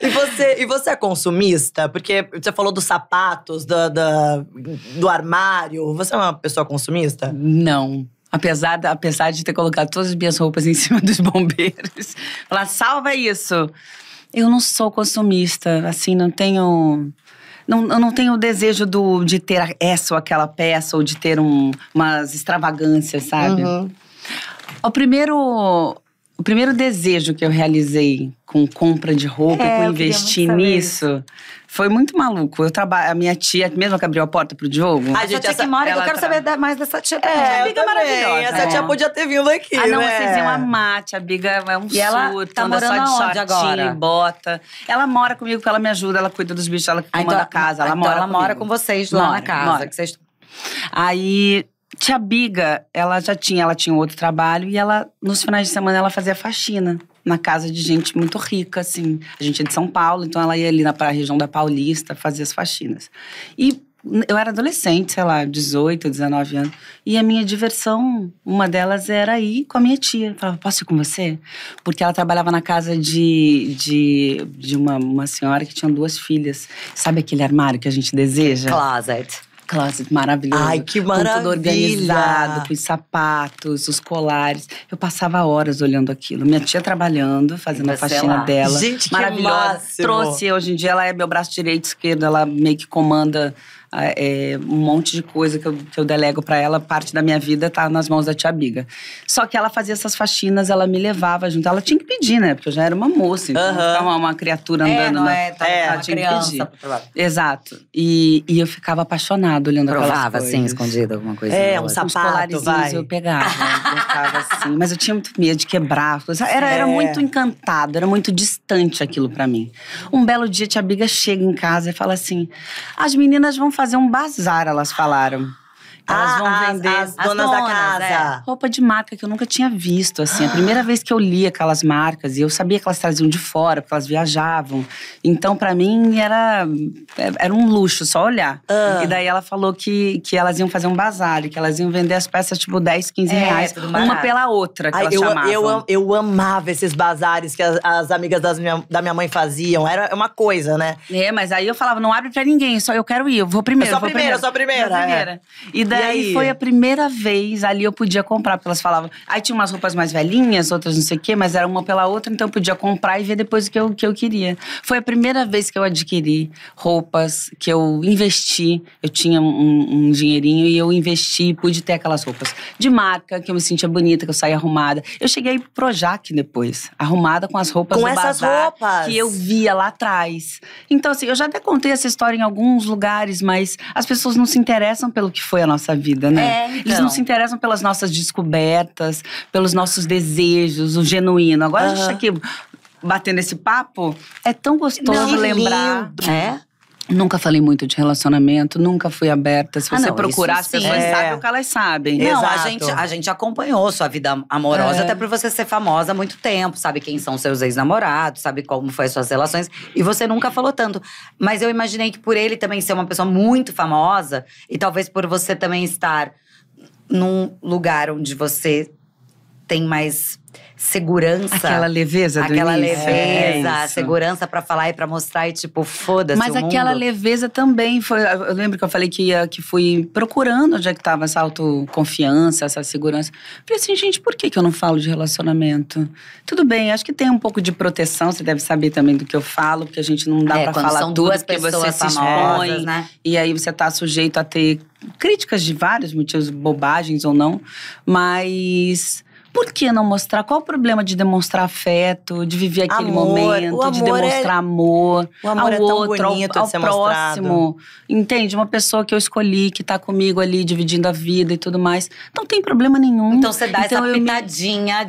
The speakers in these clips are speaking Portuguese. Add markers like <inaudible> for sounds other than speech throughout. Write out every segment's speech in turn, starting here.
e, você, e você é consumista? Porque você falou dos sapatos, do, do, do armário. Você é uma pessoa consumista? Não. Apesar, de, apesar de ter colocado todas as minhas roupas em <laughs> cima dos bombeiros. Falar, salva isso. Eu não sou consumista, assim, não tenho não, eu não tenho o desejo do, de ter essa ou aquela peça ou de ter um, umas extravagâncias, sabe? Uhum. O primeiro o primeiro desejo que eu realizei com compra de roupa, é, com investir nisso, foi muito maluco. Eu trabalho, a minha tia, mesmo que abriu a porta pro Diogo. A gente essa, que mora, que eu quero tra... saber mais dessa tia. É, a Biga maravilhosa. Essa tia é. podia ter vindo aqui. Ah, não, né? vocês iam amar. A tia Biga é um e surto, ela surto, tá anda só de agora? bota. Ela mora comigo, porque ela me ajuda, ela cuida dos bichos, ela ah, comanda então, a casa. Ela então mora. Ela mora com vocês lá mora, na casa. Mora. Que vocês... Aí Tia Biga, ela já tinha, ela tinha outro trabalho e ela nos finais de semana ela fazia faxina na casa de gente muito rica, assim. A gente é de São Paulo, então ela ia ali para a região da Paulista fazer as faxinas. E eu era adolescente, sei lá, 18, 19 anos. E a minha diversão, uma delas era ir com a minha tia. Eu falava, posso ir com você? Porque ela trabalhava na casa de, de, de uma, uma senhora que tinha duas filhas. Sabe aquele armário que a gente deseja? Closet closet maravilhoso. Ai, que maravilha! Com tudo organizado, com os sapatos, os colares. Eu passava horas olhando aquilo. Minha tia trabalhando, fazendo a faxina dela. Gente, maravilhosa. Trouxe, hoje em dia ela é meu braço direito, esquerdo, ela meio que comanda ah, é, um monte de coisa que eu, que eu delego para ela, parte da minha vida tá nas mãos da tia Biga. Só que ela fazia essas faxinas, ela me levava junto. Ela tinha que pedir, né? Porque eu já era uma moça, então uhum. uma, uma criatura é, andando. É, não é, tá, é, uma criança. Exato. E, e eu ficava apaixonada olhando aquelas Provava, assim, escondida alguma coisa. É, um sapato, vai. eu pegava, eu né? <laughs> assim. Mas eu tinha muito medo de quebrar. Era, é. era muito encantado, era muito distante aquilo para mim. Um belo dia, tia Biga chega em casa e fala assim, as meninas vão fazer fazer um bazar, elas falaram. Elas ah, vão vender. As, as donas, donas, da casa. É. Roupa de marca que eu nunca tinha visto, assim. A ah. primeira vez que eu li aquelas marcas, e eu sabia que elas traziam de fora, porque elas viajavam. Então, para mim, era, era um luxo só olhar. Ah. E daí ela falou que, que elas iam fazer um bazar, que elas iam vender as peças, tipo, 10, 15 é, reais, uma pela outra, que Ai, elas eu, chamavam. Eu, eu amava esses bazares que as, as amigas das minha, da minha mãe faziam. Era uma coisa, né? É, mas aí eu falava, não abre para ninguém, só eu quero ir, eu vou primeiro. Eu sou a primeira, eu sou a primeira. É daí foi a primeira vez ali eu podia comprar, porque elas falavam. Aí tinha umas roupas mais velhinhas, outras não sei o quê, mas era uma pela outra, então eu podia comprar e ver depois o que eu, que eu queria. Foi a primeira vez que eu adquiri roupas, que eu investi. Eu tinha um, um dinheirinho e eu investi e pude ter aquelas roupas de marca, que eu me sentia bonita, que eu saía arrumada. Eu cheguei pro Jaque depois, arrumada com as roupas com do essas bazar, roupas. que eu via lá atrás. Então, assim, eu já até contei essa história em alguns lugares, mas as pessoas não se interessam pelo que foi a nossa nossa vida, né? É, então. Eles não então. se interessam pelas nossas descobertas, pelos nossos desejos, o genuíno. Agora uhum. a gente tá aqui batendo esse papo, é tão gostoso não, lembrar. Lindo. É? Nunca falei muito de relacionamento, nunca fui aberta. Se ah, você ah, não, procurar, as pessoas é. sabem o que elas sabem. Não, Exato. a gente, a gente acompanhou sua vida amorosa, é. até por você ser famosa há muito tempo, sabe quem são seus ex-namorados, sabe como foi as suas relações. E você nunca falou tanto. Mas eu imaginei que por ele também ser uma pessoa muito famosa, e talvez por você também estar num lugar onde você tem mais segurança. Aquela leveza do Aquela início. leveza, é segurança para falar e para mostrar e tipo, foda-se Mas aquela mundo. leveza também foi… Eu lembro que eu falei que, ia, que fui procurando onde é que tava essa autoconfiança, essa segurança. Falei assim, gente, por que, que eu não falo de relacionamento? Tudo bem, acho que tem um pouco de proteção, você deve saber também do que eu falo, porque a gente não dá é, para falar são duas tudo pessoas você se expõe, né? E aí você tá sujeito a ter críticas de vários motivos, bobagens ou não, mas por que não mostrar? Qual o problema de demonstrar afeto, de viver aquele amor. momento, de é demonstrar é... amor, o amor é ao é outro, ao, ao próximo? Mostrado. Entende? Uma pessoa que eu escolhi, que tá comigo ali, dividindo a vida e tudo mais. Não tem problema nenhum. Então você dá então, essa pitadinha me...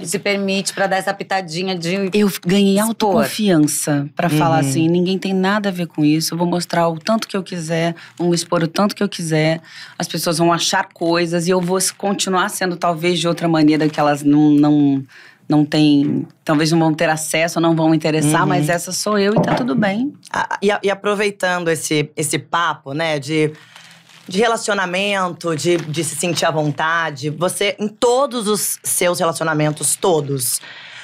de. Se permite para dar essa pitadinha de. Eu ganhei autoconfiança para uhum. falar assim: ninguém tem nada a ver com isso, eu vou mostrar o tanto que eu quiser, vou expor o tanto que eu quiser, as pessoas vão achar coisas e eu vou continuar sendo talvez de outra maneira comida que elas não, não, não têm. Talvez não vão ter acesso, não vão interessar, uhum. mas essa sou eu e tá tudo bem. Ah, e, e, aproveitando esse, esse papo, né, de, de relacionamento, de, de se sentir à vontade, você, em todos os seus relacionamentos, todos,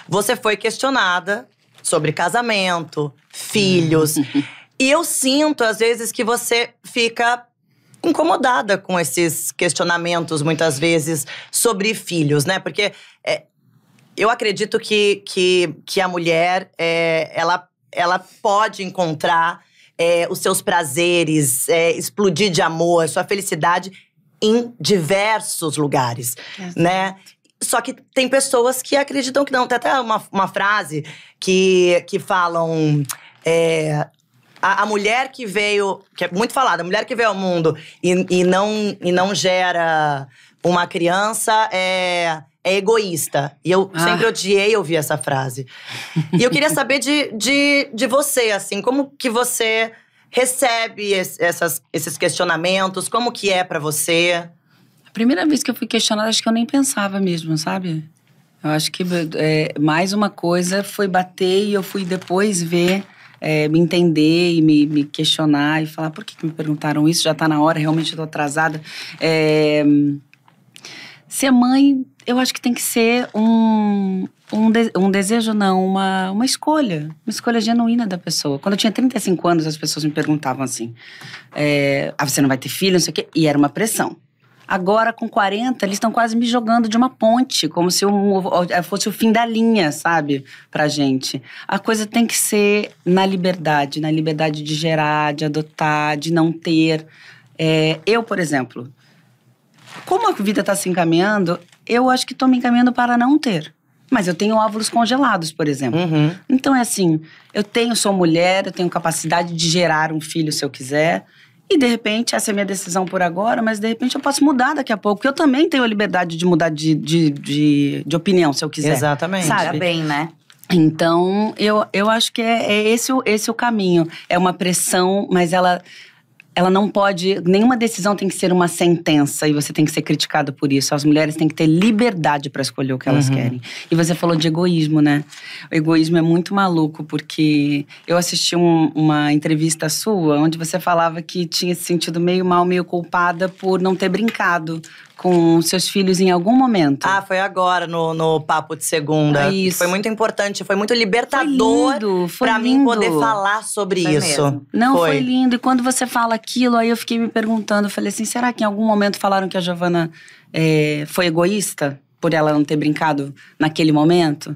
você foi questionada sobre casamento, filhos. Uhum. E eu sinto, às vezes, que você fica incomodada com esses questionamentos, muitas vezes, sobre filhos, né? Porque é, eu acredito que, que, que a mulher, é, ela, ela pode encontrar é, os seus prazeres, é, explodir de amor, sua felicidade em diversos lugares, né? Só que tem pessoas que acreditam que não. Tem até uma, uma frase que, que falam. É, a, a, mulher que veio, que é muito falada, a mulher que veio ao mundo e, e, não, e não gera uma criança é, é egoísta. E eu ah. sempre odiei ouvir essa frase. E eu queria saber de, de, de você, assim, como que você recebe es, essas, esses questionamentos, como que é para você? A primeira vez que eu fui questionada, acho que eu nem pensava mesmo, sabe? Eu acho que é, mais uma coisa foi bater e eu fui depois ver é, me entender e me, me, questionar e falar por que, que me perguntaram isso, já está na hora, realmente estou atrasada. É, ser mãe, eu acho que tem que ser um, um, de, um desejo, não, uma, uma escolha. Uma escolha genuína da pessoa. Quando eu tinha 35 anos, as pessoas me perguntavam assim: é, ah, você não vai ter filho, não sei o quê, e era uma pressão. Agora, com 40, eles estão quase me jogando de uma ponte, como se um, é, fosse o fim da linha, sabe? Pra gente. A coisa tem que ser na liberdade na liberdade de gerar, de adotar, de não ter. É, eu, por exemplo, como a vida está se encaminhando, eu acho que estou me encaminhando para não ter. Mas eu tenho óvulos congelados, por exemplo. Uhum. Então é assim, eu tenho, sou mulher, eu tenho capacidade de gerar um filho se eu quiser. E de repente, essa é a minha decisão por agora, mas de repente eu posso mudar daqui a pouco, porque eu também tenho a liberdade de mudar de, de, de, de opinião, se eu quiser. Exatamente. Sabe? bem, né? Então, eu, eu acho que é, é esse, esse o caminho. É uma pressão, mas ela ela não pode. Nenhuma decisão tem que ser uma sentença e você tem que ser criticado por isso. As mulheres têm que ter liberdade para escolher o que elas uhum. querem. E você falou de egoísmo, né? O egoísmo é muito maluco, porque eu assisti um, uma entrevista sua onde você falava que tinha se sentido meio mal, meio culpada por não ter brincado com seus filhos em algum momento? Ah, foi agora no, no Papo de Segunda. É isso. Foi muito importante, foi muito libertador para mim poder falar sobre foi isso. Mesmo. Não, foi. foi. lindo. E quando você fala aquilo, aí eu fiquei me perguntando, falei assim, será que em algum momento falaram que a Giovana é, foi egoísta? por ela não ter brincado naquele momento?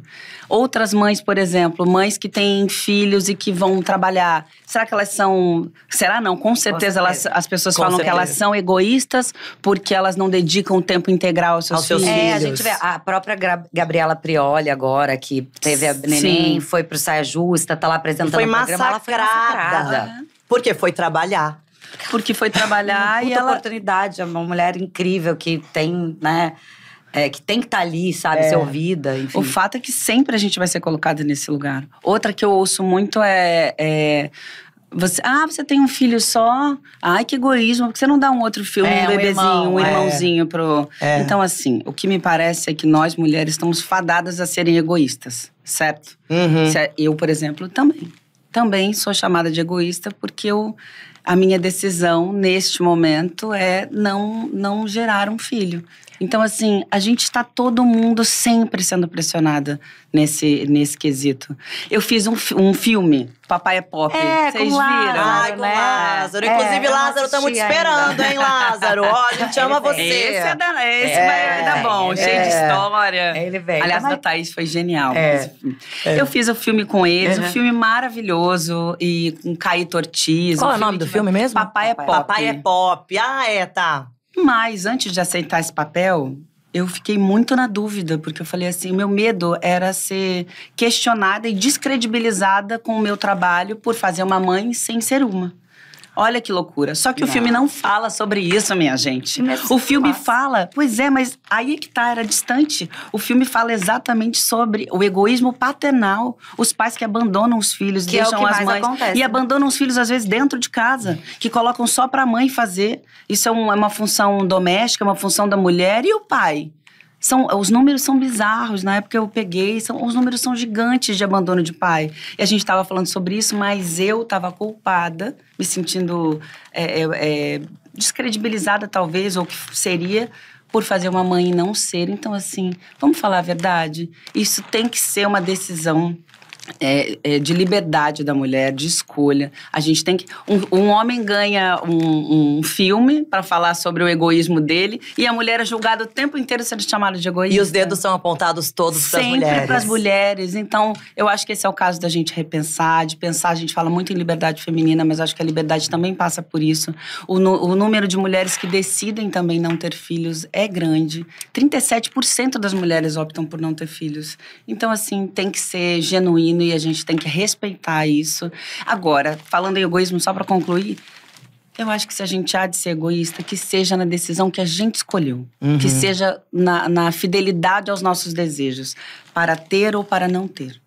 Outras mães, por exemplo, mães que têm filhos e que vão trabalhar, será que elas são. Será não? Com certeza, Com certeza. Elas, as pessoas Com falam certeza. que elas são egoístas porque elas não dedicam o tempo integral aos seus aos filhos. Seus filhos. É, a gente vê a própria Gabriela Prioli agora, que teve a neném, Sim. foi pro Saia Justa, tá lá apresentando foi o programa, ela foi massacrada. Porque foi trabalhar porque foi trabalhar Uma e ela oportunidade, é uma mulher incrível que tem, né? É, que tem que estar tá ali, sabe, é. ser ouvida, enfim. O fato é que sempre a gente vai ser colocado nesse lugar. Outra que eu ouço muito é, é você, ah, você tem um filho só? Ai, que egoísmo, porque você não dá um outro filho, é, um bebezinho, um, irmão, um é. irmãozinho é. pro. É. Então, assim, o que me parece é que nós mulheres estamos fadadas a serem egoístas, certo? Uhum. Eu, por exemplo, também. Também sou chamada de egoísta porque eu, a minha decisão neste momento é não, não gerar um filho. Então, assim, a gente está todo mundo sempre sendo pressionada nesse, nesse quesito. Eu fiz um, um filme, Papai é Pop. É, Vocês viram? Né? Ai, com né? Lázaro. É, Inclusive, é, Lázaro, estamos te esperando, ainda. hein, Lázaro? Ó, a gente <laughs> ama você. Esse, é da, esse é, vai dar bom, é, cheio de história. Ele vem. Aliás, Mas... da Thaís foi genial. É, é. Eu fiz o um filme com eles, um uhum. filme maravilhoso, e com Caí Tortiz. Qual um é o nome do filme mesmo? Papai, é Papai é Pop. Papai é Pop. Ah, é, tá. Mas antes de aceitar esse papel, eu fiquei muito na dúvida, porque eu falei assim: o meu medo era ser questionada e descredibilizada com o meu trabalho por fazer uma mãe sem ser uma. Olha que loucura. Só que o filme não fala sobre isso, minha gente. É o filme fala, pois é, mas aí é que tá, era distante. O filme fala exatamente sobre o egoísmo paternal, os pais que abandonam os filhos, que deixam é o que as mais mães acontece, e né? abandonam os filhos às vezes dentro de casa, que colocam só para a mãe fazer. Isso é, é uma função doméstica, uma função da mulher e o pai são, os números são bizarros. Na época eu peguei, são, os números são gigantes de abandono de pai. E a gente estava falando sobre isso, mas eu estava culpada, me sentindo é, é, é descredibilizada, talvez, ou que seria, por fazer uma mãe e não ser. Então, assim, vamos falar a verdade? Isso tem que ser uma decisão é, é, de liberdade da mulher, de escolha. A gente tem que. Um, um homem ganha um, um filme para falar sobre o egoísmo dele e a mulher é julgada o tempo inteiro sendo chamada de egoísta. E os dedos são apontados todos para as mulheres. Sempre para as mulheres. Então, eu acho que esse é o caso da gente repensar, de pensar. A gente fala muito em liberdade feminina, mas acho que a liberdade também passa por isso. O, o número de mulheres que decidem também não ter filhos é grande. 37% das mulheres optam por não ter filhos. Então, assim, tem que ser genuíno feminino e a gente tem que respeitar isso. Agora, falando em egoísmo, só para concluir, eu acho que se a gente há de ser egoísta, que seja na decisão que a gente escolheu, uhum. que seja na, na fidelidade aos nossos desejos, para ter ou para não ter.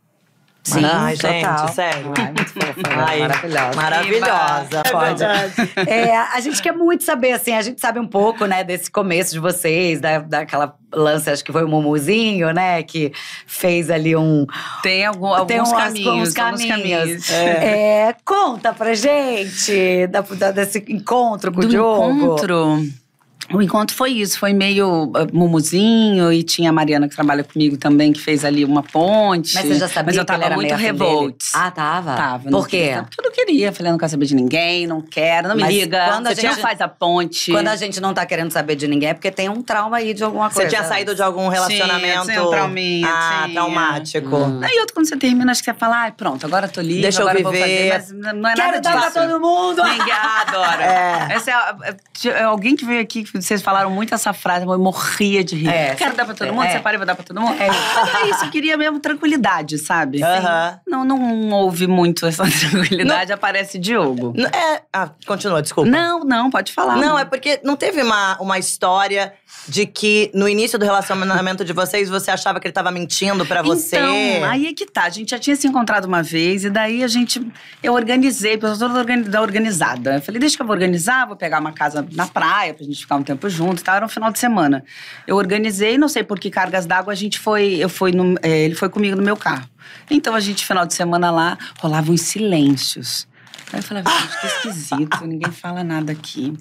Sim, Ai, gente, total. sério. Ai, muito né? maravilhosa. Maravilhosa, é pode. É, a gente quer muito saber, assim, a gente sabe um pouco, né, desse começo de vocês, da, daquela lance, acho que foi o Mumuzinho, né, que fez ali um… Tem, algum, alguns, um, caminhos, alguns caminhos. Alguns caminhos. É. É, conta pra gente da, da, desse encontro com Do o Diogo. encontro… O encontro foi isso, foi meio ah, mumuzinho e tinha a Mariana que trabalha comigo também que fez ali uma ponte. Mas você já sabia Mas eu tava que ele era muito revolt. Ah, tava. Tava. Por quê? porque eu não queria, falei, não quero saber de ninguém, não quero, não me Mas liga. Quando você a gente não faz a ponte. Quando a gente não tá querendo saber de ninguém é porque tem um trauma aí de alguma coisa. Você tinha saído de algum relacionamento? Sim, um trauminha, ah, tinha. traumático. Hum. Aí outro quando você termina acho que você fala, ah, pronto, agora tô livre, Deixa agora eu viver. Vou fazer, mas não é quero nada Quero dar pra todo mundo. Ninguém adora. <laughs> É. Essa é, é, é alguém que veio aqui que Tipo, vocês falaram muito essa frase, eu morria de rir. É, Quero é. dar pra todo mundo, é. separei, vou dar pra todo mundo. É. isso, eu queria mesmo tranquilidade, sabe? Não, não houve muito essa <laughs> tranquilidade, não. aparece Diogo. É, ah, continua, desculpa. Não, não, pode falar. Não, é porque não teve uma, uma história de que no início do relacionamento de vocês, você achava que ele tava mentindo pra então, você. Então, aí é que tá. A gente já tinha se encontrado uma vez, e daí a gente… Eu organizei, eu toda organizada. Eu falei, deixa que eu vou organizar, vou pegar uma casa na praia pra gente ficar um tempo junto, tá? era um final de semana. Eu organizei, não sei por que cargas d'água, a gente foi, eu fui no, é, ele foi comigo no meu carro. Então a gente, final de semana lá, rolava uns silêncios. Aí eu falava, ah, gente, que esquisito, ninguém fala nada aqui.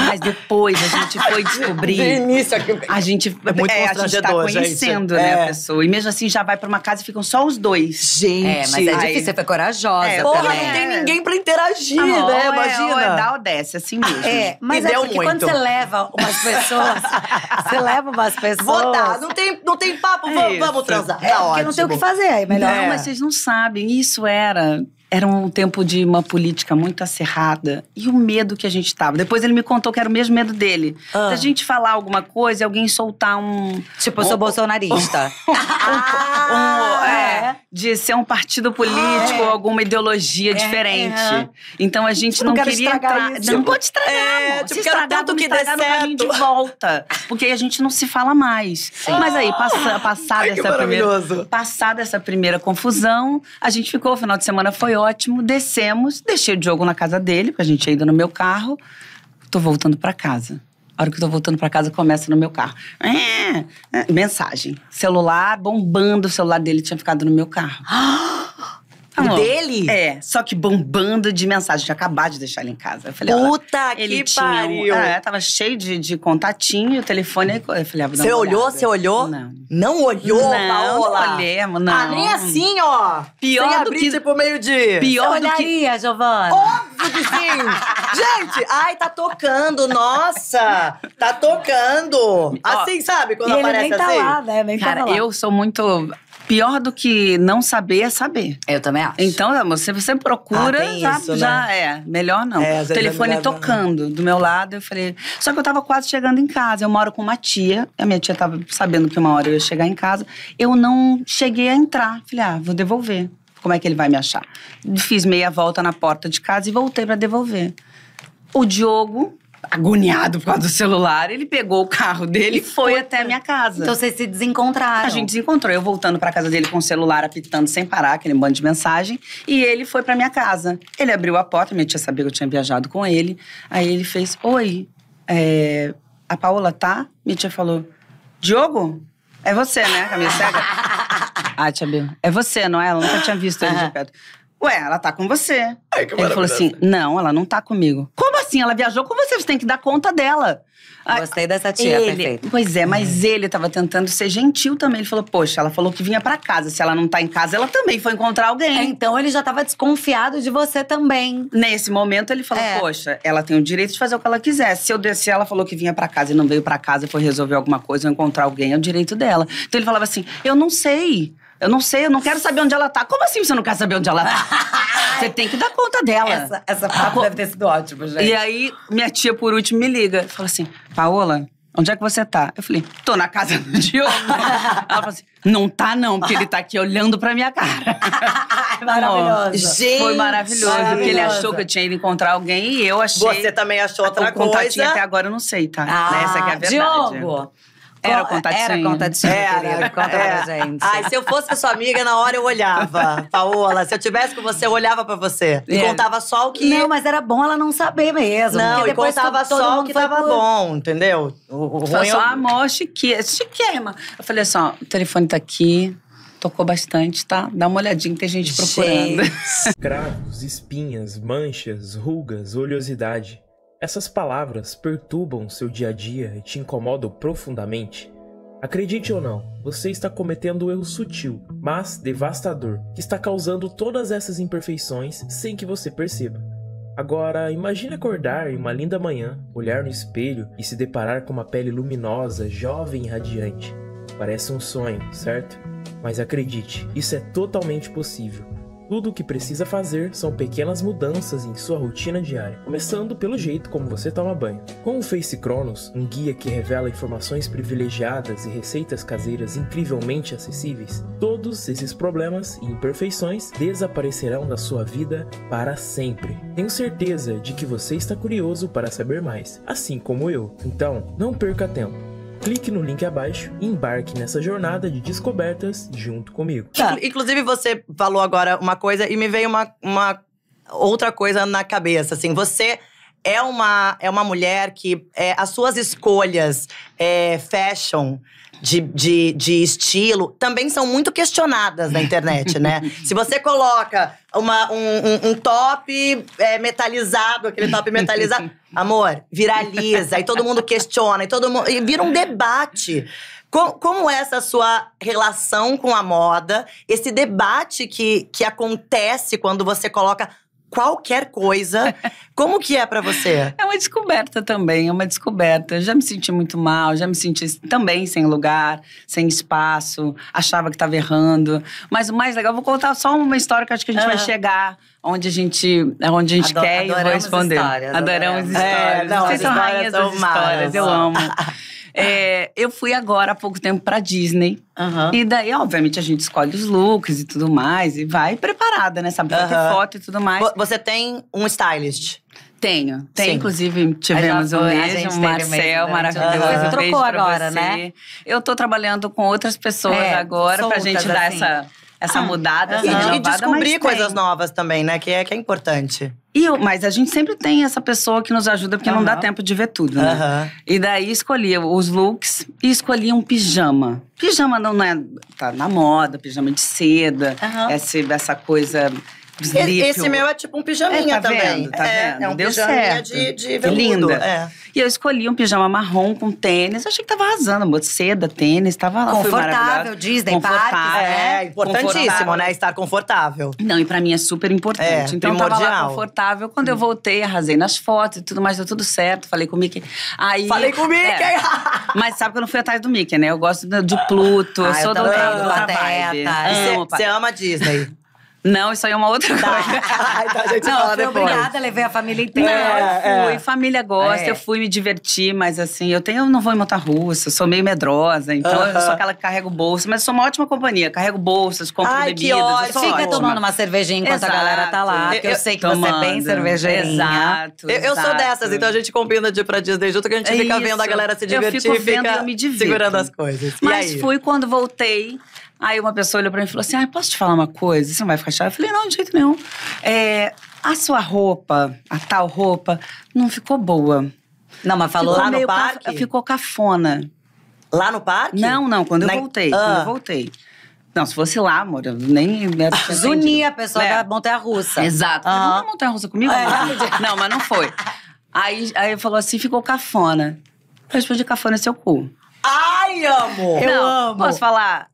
Mas depois a gente foi descobrir. <laughs> Início aqui. A gente, é muito é, a gente tá conhecendo, gente. né, é. a pessoa. E mesmo assim já vai pra uma casa e ficam só os dois. Gente. É, mas é difícil, você foi corajosa. É, porra, também. não tem ninguém pra interagir, ah, né? É, Imagina. Ou é, é, da Odessa, desce, é assim mesmo. É, mas é porque quando você leva umas pessoas, você leva umas pessoas. Vou dar, não tem, não tem papo, vamos, vamos transar. É, tá porque ótimo. não tem o que fazer, é melhor. Não, é. mas vocês não sabem, isso era era um tempo de uma política muito acerrada e o medo que a gente tava. Depois ele me contou que era o mesmo medo dele. Ah. a gente falar alguma coisa e alguém soltar um. Tipo, eu sou um, bolsonarista. <laughs> Um, um, é, ah. de ser um partido político ah, é. alguma ideologia é, diferente. Então a gente não, não queria entrar. Isso. Não pode estragar. É, amor. tipo, se estragar, tanto que estragar no certo. caminho de volta. Porque aí a gente não se fala mais. Sim. Mas aí, passa, ah. passada, Ai, essa primeira, passada essa primeira confusão, a gente ficou, o final de semana foi ótimo, descemos, deixei o Diogo na casa dele, porque a gente ainda no meu carro. Tô voltando para casa. A hora que eu tô voltando para casa, começa no meu carro. É, é, mensagem. Celular bombando, o celular dele tinha ficado no meu carro. <gasps> Amor, dele? É, só que bombando de mensagem. Tinha acabado de deixar ele em casa. Eu falei, Puta que ele pariu! Tinha é, tava cheio de, de contatinho, o telefone. Eu falei, ah, Você olhou? Você olhou? Não. Não olhou, não, Paola? Não olhei, não. Ah, nem assim, ó. Pior Sem do abrir, que… tipo, meio-dia. Pior Você do olharia, que… Giovana? Óbvio que sim! <laughs> Gente, ai, tá tocando, nossa! Tá tocando! Assim, sabe? Quando e aparece ele nem tá assim? Lá, né? nem Cara, tá lá. eu sou muito Pior do que não saber é saber. É, eu também acho. Então, você, você procura, ah, já, isso, já né? é. Melhor não. É, o telefone é tocando do meu lado, eu falei. Só que eu tava quase chegando em casa. Eu moro com uma tia. A minha tia tava sabendo que uma hora eu ia chegar em casa. Eu não cheguei a entrar. Falei, ah, vou devolver. Como é que ele vai me achar? Fiz meia volta na porta de casa e voltei para devolver. O Diogo, agoniado por causa do celular, ele pegou o carro dele e foi, até a minha casa. Então vocês se desencontraram? A gente se encontrou. Eu voltando para casa dele com o celular apitando sem parar, aquele bando de mensagem, e ele foi para minha casa. Ele abriu a porta, minha tia sabia que eu tinha viajado com ele. Aí ele fez: Oi, é, a Paola tá? Minha tia falou: Diogo? É você, né, camisa cega? <laughs> ah, tia Bill, é você, não é? Ela nunca tinha visto ele de perto. Ué, ela tá com você. Ai, ele falou assim: Não, ela não tá comigo. Como? assim, ela viajou com você, você tem que dar conta dela. Ah, Gostei dessa tia, ele, perfeito. Pois é, mas uhum. ele estava tentando ser gentil também. Ele falou, poxa, ela falou que vinha para casa. Se ela não tá em casa, ela também foi encontrar alguém. É, então ele já estava desconfiado de você também. Nesse momento ele falou, é. poxa, ela tem o direito de fazer o que ela quiser. Se, eu, se ela falou que vinha para casa e não veio para casa, foi resolver alguma coisa, ou encontrar alguém, é o direito dela. Então ele falava assim, eu não sei. Eu não sei, eu não quero saber onde ela tá. Como assim você não quer saber onde ela tá? <laughs> você tem que dar conta dela. Essa, essa parte deve ter sido ótima, gente. E aí, minha tia, por último, me liga. Fala assim, Paola, onde é que você tá? Eu falei, tô na casa do Diogo. <laughs> Ela fala assim, não tá não, porque ele tá aqui olhando pra minha cara. <laughs> maravilhoso. Oh, gente, foi maravilhoso, maravilhoso, porque ele achou que eu tinha ido encontrar alguém e eu achei… Você também achou outra coisa. até agora eu não sei, tá? Ah, Essa é a ah, verdade. Diogo… Era é. conta Era conta era, Conta é. pra gente. Ai, se eu fosse sua amiga, na hora eu olhava. Paola, se eu tivesse com você, eu olhava pra você. E é. contava só o que… Não, mas era bom ela não saber mesmo. Não, e contava só o que tava por... bom, entendeu? O, o só, ruim só é amor, chique... chiquema. Eu falei assim, ó, o telefone tá aqui… Tocou bastante, tá? Dá uma olhadinha, tem gente procurando. Gente. <laughs> Cravos, espinhas, manchas, rugas, oleosidade. Essas palavras perturbam seu dia a dia e te incomodam profundamente. Acredite ou não, você está cometendo um erro sutil, mas devastador, que está causando todas essas imperfeições sem que você perceba. Agora, imagine acordar em uma linda manhã, olhar no espelho e se deparar com uma pele luminosa, jovem e radiante. Parece um sonho, certo? Mas acredite, isso é totalmente possível. Tudo o que precisa fazer são pequenas mudanças em sua rotina diária, começando pelo jeito como você toma banho. Com o Face Cronos, um guia que revela informações privilegiadas e receitas caseiras incrivelmente acessíveis, todos esses problemas e imperfeições desaparecerão da sua vida para sempre. Tenho certeza de que você está curioso para saber mais, assim como eu. Então, não perca tempo clique no link abaixo e embarque nessa jornada de descobertas junto comigo. Tá. Inclusive, você falou agora uma coisa e me veio uma, uma outra coisa na cabeça. Assim, você é uma, é uma mulher que é, as suas escolhas é, fashion de, de, de estilo, também são muito questionadas na internet, né? <laughs> Se você coloca uma, um, um, um top é, metalizado, aquele top metalizado, <laughs> amor, viraliza, e todo mundo questiona, e todo mundo. E vira um debate. Como, como é essa sua relação com a moda, esse debate que, que acontece quando você coloca qualquer coisa. Como que é para você? É uma descoberta também, é uma descoberta. Eu já me senti muito mal, já me senti também sem lugar, sem espaço, achava que estava errando. Mas o mais legal, vou contar só uma história que acho que a gente uhum. vai chegar onde a gente, é onde a gente quer e vou responder. Histórias, adoramos, adoramos histórias. É, não, Vocês são rainhas das histórias, eu amo. <laughs> É, eu fui agora há pouco tempo pra Disney. Uhum. E daí, obviamente, a gente escolhe os looks e tudo mais. E vai preparada, né? Sabe, uhum. foto e tudo mais. Você tem um stylist? Tenho. Tem, inclusive, tivemos né? um beijo, um Marcel maravilhoso. Uhum. Você trocou agora, né? Eu tô trabalhando com outras pessoas é, agora pra gente dar assim. essa essa ah, mudada, essa é. assim, E descobrir coisas novas também, né? Que é, que é importante. E eu, mas a gente sempre tem essa pessoa que nos ajuda, porque uhum. não dá tempo de ver tudo, né? Uhum. E daí escolhi os looks e escolhi um pijama. Pijama não é. tá na moda, pijama de seda, uhum. essa, essa coisa Slip, Esse o... meu é tipo um pijaminha é, tá também. Vendo, tá é, é vendo? É um Deu pijaminha certo. de, de veludo. Linda. É. E eu escolhi um pijama marrom com tênis. Eu achei que tava arrasando, amor. Seda, tênis, tava lá. Confortável, Disney, né? confortável, É, importantíssimo, né? Estar confortável. Não, e pra mim é super importante. É, então primordial. tava lá confortável. Quando eu hum. voltei, arrasei nas fotos e tudo mais, deu tudo certo. Falei com o Mickey. Aí, Falei com o Mickey! É. Mas sabe que eu não fui atrás do Mickey, né? Eu gosto de Pluto, ah, eu sou eu do, do, Pateta. Você ama Disney. Não, isso aí é uma outra tá. coisa. então <laughs> a tá, gente não, fala tá depois. obrigada, levei a família inteira. eu é, fui, é. família gosta, é. eu fui me divertir, mas assim, eu tenho, eu não vou em montar russa, sou meio medrosa, então uh -huh. eu sou aquela que carrego bolsa, mas sou uma ótima companhia, carrego bolsas, compro Ai, bebidas. Que ótimo. Fica ótima. tomando uma cervejinha enquanto exato. a galera tá lá, eu, eu, eu sei que tomando. você é bem cervejinha. Exato, Eu, sou dessas, então a gente combina de ir pra Disney junto que a gente fica isso. vendo a galera se divertir, eu fico vendo, fica eu me divirto. segurando as coisas. Mas fui quando voltei, Aí uma pessoa olhou pra mim e falou assim: ah, posso te falar uma coisa? Você não vai ficar chata? Eu falei, não, de jeito nenhum. É, a sua roupa, a tal roupa, não ficou boa. Não, mas falou ficou lá no parque? Ficou cafona. Lá no parque? Não, não, quando eu voltei. Ah. Quando eu ah. voltei. Não, se fosse lá, amor, eu nem. <laughs> Zunia, a pessoa é. da Montanha Russa. Exato. Uhum. Vamos Montanha Russa comigo? É. Não, mas não foi. Aí, aí falou assim: ficou cafona. Eu respondi: cafona é seu cu. Ai, amo! Eu não, amo. Posso falar?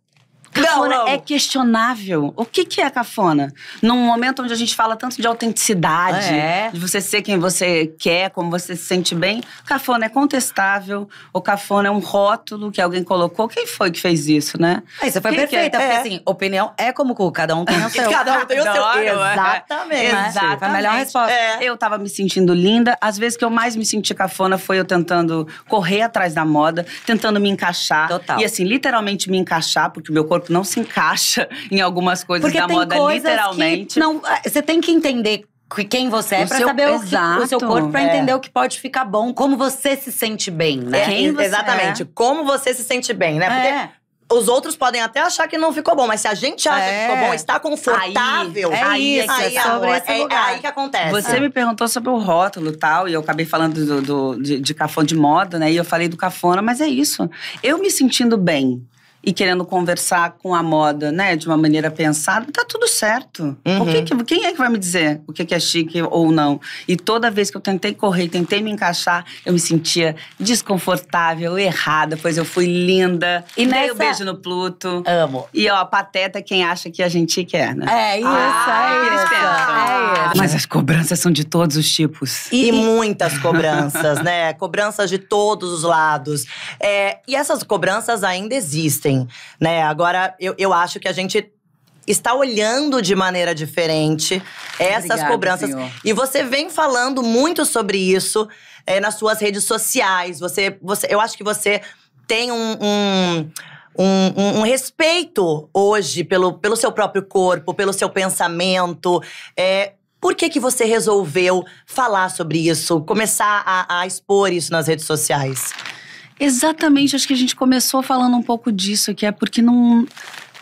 Cafona não, é não. é questionável. O que, que é cafona? Num momento onde a gente fala tanto de autenticidade, ah, é. de você ser quem você quer, como você se sente bem, cafona é contestável, o cafona é um rótulo que alguém colocou. Quem foi que fez isso, né? Isso é, foi perfeito. É? perfeita, é? porque assim, opinião é como cu, cada um tem o <laughs> seu. cada um tem o seu. Exatamente. Exatamente. Foi a melhor resposta. É. Eu tava me sentindo linda. As vezes que eu mais me senti cafona foi eu tentando correr atrás da moda, tentando me encaixar. Total. E assim, literalmente me encaixar, porque o meu corpo corpo não se encaixa <laughs> em algumas coisas Porque da moda, literalmente. não, ah, você tem que entender quem você é para saber o, que, o, seu corpo para é. entender o que pode ficar bom, como você se sente bem, né? É, quem você exatamente, é. como você se sente bem, né? Porque é. os outros podem até achar que não ficou bom, mas se a gente acha é. que ficou bom, está confortável. Aí, é isso, aí, é sobre amor, esse lugar. É, é, aí que acontece. Você me perguntou sobre o rótulo e tal, e eu acabei falando do, do de, de cafona de moda, né? E eu falei do cafona, mas é isso. Eu me sentindo bem e querendo conversar com a moda, né, de uma maneira pensada, tá tudo certo. Uhum. Que que, quem é que vai me dizer o que, que é chique ou não? E toda vez que eu tentei correr, tentei me encaixar, eu me sentia desconfortável, errada, pois eu fui linda. E nem o beijo no Pluto. Amo. E ó, a pateta é quem acha que a gente quer, né? É isso, ah, é, é, isso. é isso. Mas as cobranças são de todos os tipos. E, e muitas cobranças, né? Cobranças de todos os lados. É, e essas cobranças ainda existem. Assim, né? Agora, eu, eu acho que a gente está olhando de maneira diferente essas Obrigada, cobranças. Senhor. E você vem falando muito sobre isso é, nas suas redes sociais. Você, você, eu acho que você tem um, um um, um, um, respeito hoje pelo, pelo seu próprio corpo, pelo seu pensamento. É, por que, que você resolveu falar sobre isso, começar a, a expor isso nas redes sociais? Exatamente, acho que a gente começou falando um pouco disso, que é porque não,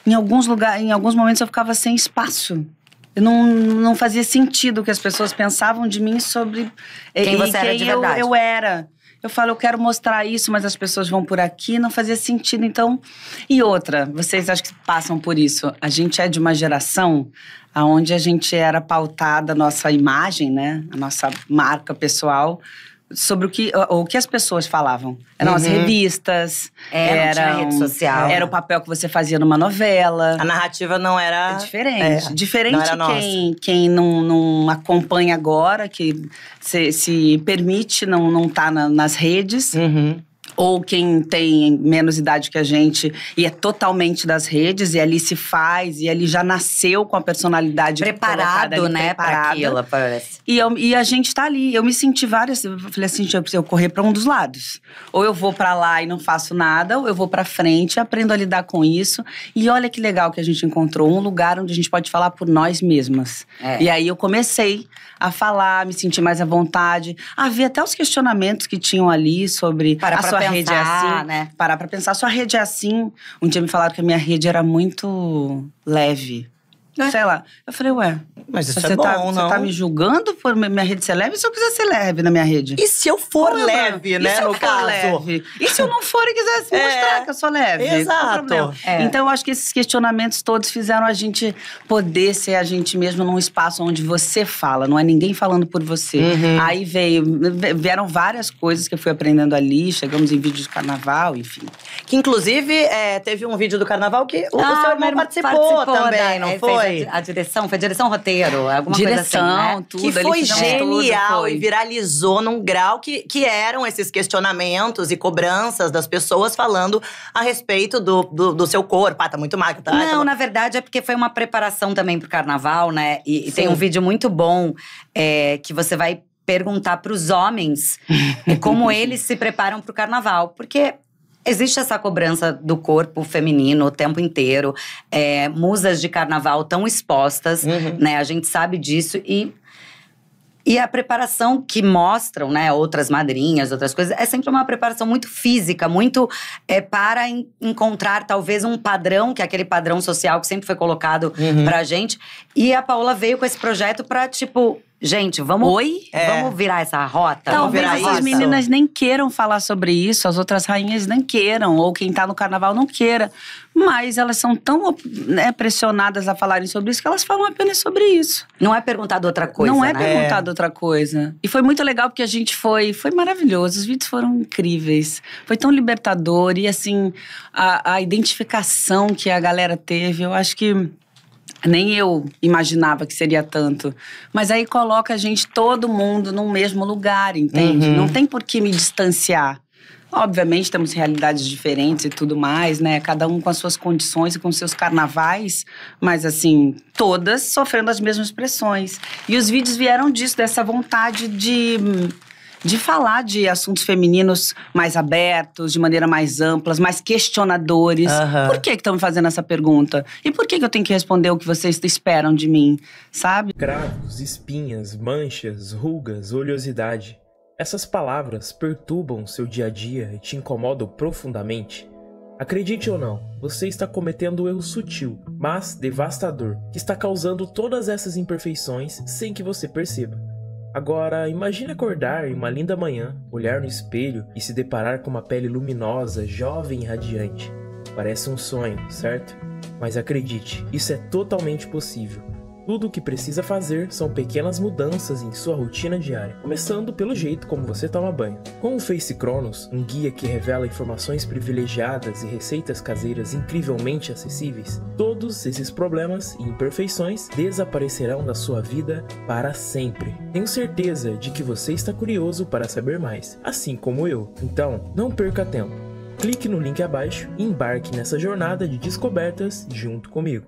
em alguns lugares, em alguns momentos eu ficava sem espaço. Eu não, não fazia sentido o que as pessoas pensavam de mim sobre eh, quem e, você era quem de Eu, eu era. Eu falo, eu quero mostrar isso, mas as pessoas vão por aqui, não fazia sentido. Então, e outra, vocês acho que passam por isso. A gente é de uma geração aonde a gente era pautada a nossa imagem, né? A nossa marca pessoal sobre o que, o que as pessoas falavam. Eram uhum. as revistas, é, era a rede social. Era o papel que você fazia numa novela. A narrativa não era. É diferente. É, diferente não era quem, nossa. quem não, não acompanha agora, que se, se permite não estar não tá na, nas redes. Uhum ou quem tem menos idade que a gente e é totalmente das redes e ali se faz e ali já nasceu com a personalidade é preparado, né, para aquilo, parece. E, eu, e a gente tá ali, eu me senti várias, eu falei assim, eu preciso correr para um dos lados. Ou eu vou para lá e não faço nada, ou eu vou para frente, aprendo a lidar com isso. E olha que legal que a gente encontrou um lugar onde a gente pode falar por nós mesmas. É. E aí eu comecei a falar, me sentir mais à vontade, a ver até os questionamentos que tinham ali sobre a sua pensar, rede é assim. Né? Parar pra pensar, sua rede é assim. Um dia me falaram que a minha rede era muito leve. É. Sei lá. Eu falei, ué. Mas isso você é tá, bom, tá, não? Você tá me julgando por minha rede ser leve? se eu quiser ser leve na minha rede? E se eu for leve, né, eu né, no caso? Leve? E se eu não for e quiser se <laughs> é. mostrar é. que eu sou leve? Exato. É. Então, eu acho que esses questionamentos todos fizeram a gente poder ser a gente mesmo num espaço onde você fala, não é ninguém falando por você. Uhum. Aí veio, vieram várias coisas que eu fui aprendendo ali, chegamos em vídeos de carnaval, enfim. Que, inclusive, é, teve um vídeo do carnaval que o ah, seu irmão participou, participou também, não é, foi? foi? A, direção, foi direção roteiro, alguma direção, coisa assim, né? tudo. Que foi genial tudo, foi. e viralizou num grau que, que eram esses questionamentos e cobranças das pessoas falando a respeito do, do, do seu corpo. Ah, tá muito magra, tá? Não, tá... na verdade é porque foi uma preparação também pro carnaval, né? E, e tem um vídeo muito bom é, que você vai perguntar para os homens é, como <laughs> eles se preparam para o carnaval, porque Existe essa cobrança do corpo feminino o tempo inteiro, é, musas de carnaval tão expostas, uhum. né? A gente sabe disso e e a preparação que mostram, né, outras madrinhas, outras coisas, é sempre uma preparação muito física, muito é, para en encontrar talvez um padrão, que é aquele padrão social que sempre foi colocado uhum. pra gente. E a Paola veio com esse projeto para tipo Gente, vamos. Oi? É. Vamos virar essa rota? Talvez essas isso. meninas nem queiram falar sobre isso, as outras rainhas nem queiram, ou quem tá no carnaval não queira. Mas elas são tão né, pressionadas a falarem sobre isso que elas falam apenas sobre isso. Não é perguntado outra coisa. Não é né? perguntado outra coisa. E foi muito legal porque a gente foi. Foi maravilhoso. Os vídeos foram incríveis. Foi tão libertador. E assim, a, a identificação que a galera teve, eu acho que nem eu imaginava que seria tanto. Mas aí coloca a gente, todo mundo, num mesmo lugar, entende? Uhum. Não tem por que me distanciar. Obviamente, temos realidades diferentes e tudo mais, né? Cada um com as suas condições e com seus carnavais, mas assim, todas sofrendo as mesmas pressões. E os vídeos vieram disso, dessa vontade de de falar de assuntos femininos mais abertos, de maneira mais amplas, mais questionadores. Uhum. Por que estão me fazendo essa pergunta? E por que, que eu tenho que responder o que vocês esperam de mim, sabe? Cravos, espinhas, manchas, rugas, oleosidade. Essas palavras perturbam seu dia a dia e te incomodam profundamente. Acredite ou não, você está cometendo um erro sutil, mas devastador, que está causando todas essas imperfeições sem que você perceba. Agora, imagine acordar em uma linda manhã, olhar no espelho e se deparar com uma pele luminosa, jovem e radiante. Parece um sonho, certo? Mas acredite, isso é totalmente possível. Tudo o que precisa fazer são pequenas mudanças em sua rotina diária, começando pelo jeito como você toma banho. Com o Face Cronos, um guia que revela informações privilegiadas e receitas caseiras incrivelmente acessíveis, todos esses problemas e imperfeições desaparecerão da sua vida para sempre. Tenho certeza de que você está curioso para saber mais, assim como eu. Então, não perca tempo. Clique no link abaixo e embarque nessa jornada de descobertas junto comigo.